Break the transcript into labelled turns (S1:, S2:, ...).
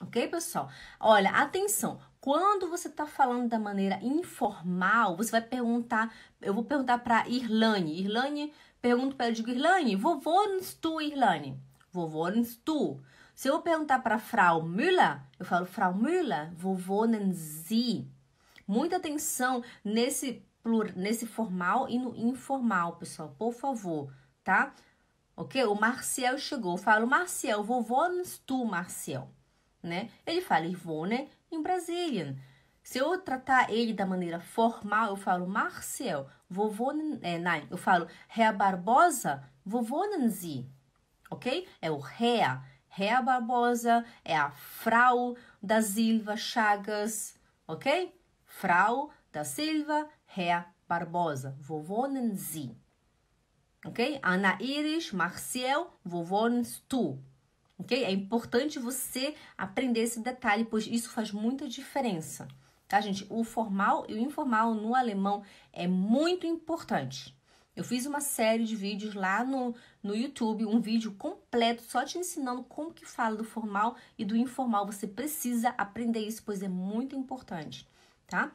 S1: Ok, pessoal? Olha, atenção. Quando você está falando da maneira informal, você vai perguntar. Eu vou perguntar para Irlane. Irlane, pergunto para ela, digo, Irlane, vovôns tu, Irlane? Vovôns tu. Se eu perguntar para Frau Müller, eu falo Frau Müller, vovônen Sie. Muita atenção nesse, plur, nesse formal e no informal, pessoal, por favor, tá? Ok? O Marcial chegou. Eu falo, Marcial, vovôns tu, Marcial né? Ele fala Ivone em Brasília. Se eu tratar ele da maneira formal, eu falo Marcel, vovô é, Nai. Eu falo Rea Barbosa, vovô Nanzi. Ok? É o Rea. Rea Barbosa é a Frau da Silva Chagas. Ok? Frau da Silva, Rea Barbosa, vovô Nanzi. Ok? Ana Iris, Marcel, vovô Nanzi ok? É importante você aprender esse detalhe, pois isso faz muita diferença, tá, gente? O formal e o informal no alemão é muito importante. Eu fiz uma série de vídeos lá no, no YouTube, um vídeo completo só te ensinando como que fala do formal e do informal. Você precisa aprender isso, pois é muito importante, tá?